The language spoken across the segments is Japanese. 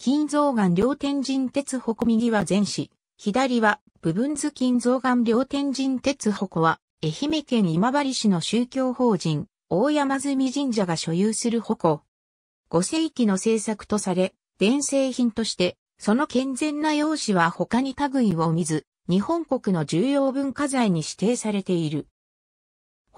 金象岩両天神鉄鉾右は前市、左は部分図金象岩両天神鉄鉾は、愛媛県今治市の宗教法人、大山住神社が所有する鉾。五世紀の製作とされ、伝製品として、その健全な用紙は他に類を見ず、日本国の重要文化財に指定されている。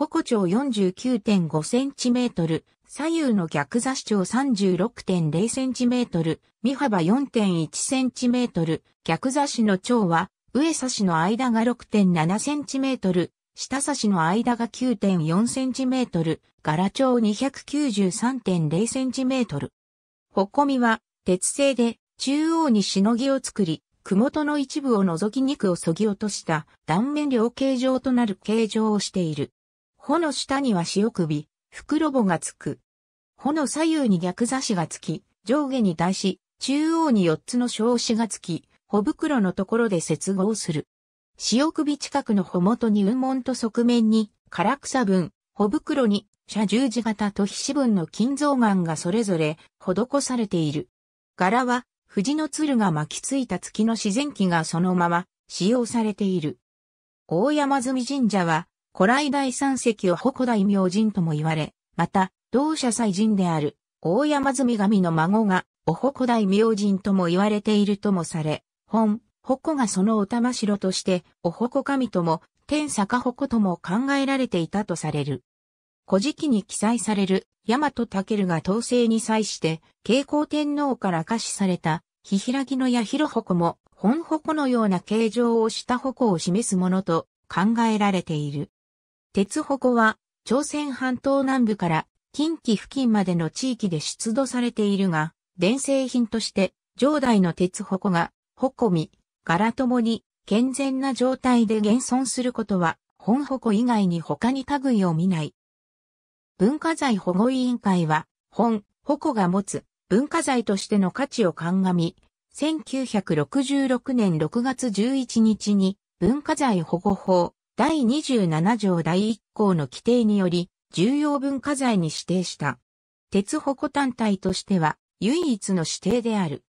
鉾長 49.5cm、左右の逆座視長 36.0cm、身幅 4.1cm、逆座視の長は、上差しの間が 6.7cm、下差しの間が 9.4cm、柄長 293.0cm。ほこみは、鉄製で、中央にしのぎを作り、麓の一部を除き肉をそぎ落とした断面量形状となる形状をしている。穂の下には潮首、袋母がつく。穂の左右に逆差しがつき、上下に対し、中央に4つの小紙がつき、穂袋のところで接合する。潮首近くの穂元に雲門と側面に、唐草文、穂袋に、車十字型と菱文の金蔵岩がそれぞれ施されている。柄は、藤の鶴が巻きついた月の自然記がそのまま使用されている。大山積神社は、古来第三石を誇大明神とも言われ、また、同社祭神である、大山積神の孫が、お誇大明神とも言われているともされ、本、誇がそのお玉城として、お誇神とも、天坂誇とも考えられていたとされる。古事記に記載される、大和武が統制に際して、慶光天皇から可視された、ひひらぎの八広誇も、本誇のような形状をした誇を示すものと考えられている。鉄鉾は、朝鮮半島南部から近畿付近までの地域で出土されているが、伝製品として、上代の鉄鉾が、鉾み、柄ともに、健全な状態で現存することは、本鉾以外に他に類を見ない。文化財保護委員会は、本、鉾が持つ文化財としての価値を鑑み、1966年6月11日に文化財保護法第27条第1項の規定により重要文化財に指定した。鉄保護単体としては唯一の指定である。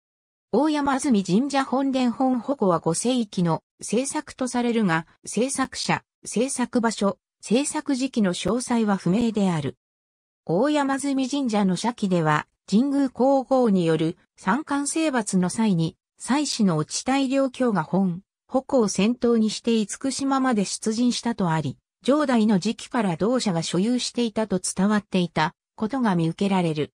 大山安住神社本殿本保護は5世紀の制作とされるが、制作者、制作場所、制作時期の詳細は不明である。大山安住神社の社記では、神宮皇后による三冠征伐の際に、祭祀の落ち大量教が本、矛を先頭にして厳島まで出陣したとあり、上代の時期から同社が所有していたと伝わっていたことが見受けられる。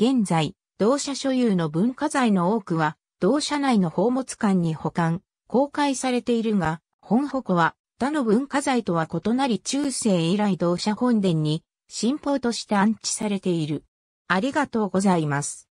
現在、同社所有の文化財の多くは、同社内の宝物館に保管、公開されているが、本矛は他の文化財とは異なり中世以来同社本殿に信奉として安置されている。ありがとうございます。